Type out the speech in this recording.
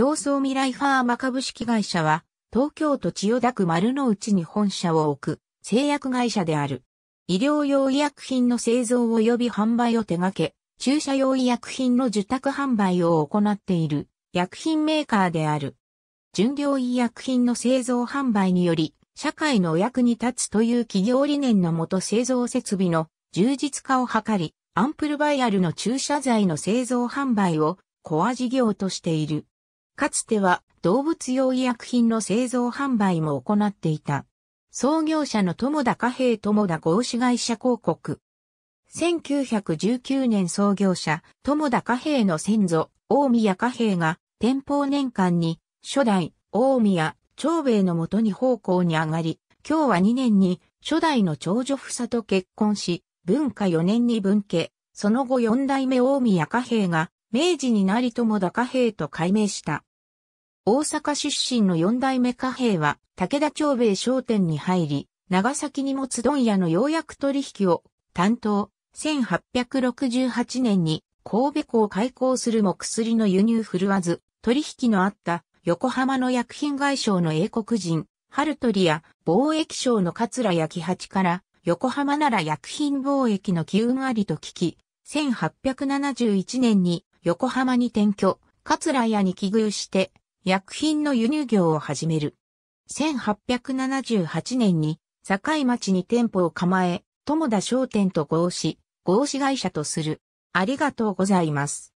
競争未来ファーマ株式会社は、東京都千代田区丸の内に本社を置く製薬会社である。医療用医薬品の製造及び販売を手掛け、注射用医薬品の受託販売を行っている薬品メーカーである。純量医薬品の製造販売により、社会のお役に立つという企業理念のもと製造設備の充実化を図り、アンプルバイアルの注射剤の製造販売をコア事業としている。かつては動物用医薬品の製造販売も行っていた。創業者の友田貨幣友田合資会社広告。1919年創業者、友田貨幣の先祖、大宮貨幣が、天保年間に、初代、大宮、長兵衛のもとに奉公に上がり、今日は2年に、初代の長女房と結婚し、文化4年に分家、その後4代目大宮貨幣が、明治になり友田貨幣と改名した。大阪出身の四代目貨幣は、武田長兵衛商店に入り、長崎に持つ問屋のようやく取引を担当、1868年に神戸港開港するも薬の輸入振るわず、取引のあった横浜の薬品外省の英国人、春鳥や貿易商の桂焼八から横浜なら薬品貿易の機運ありと聞き、1871年に横浜に転居、桂屋に寄遇して薬品の輸入業を始める。1878年に、境町に店舗を構え、友田商店と合資、合資会社とする。ありがとうございます。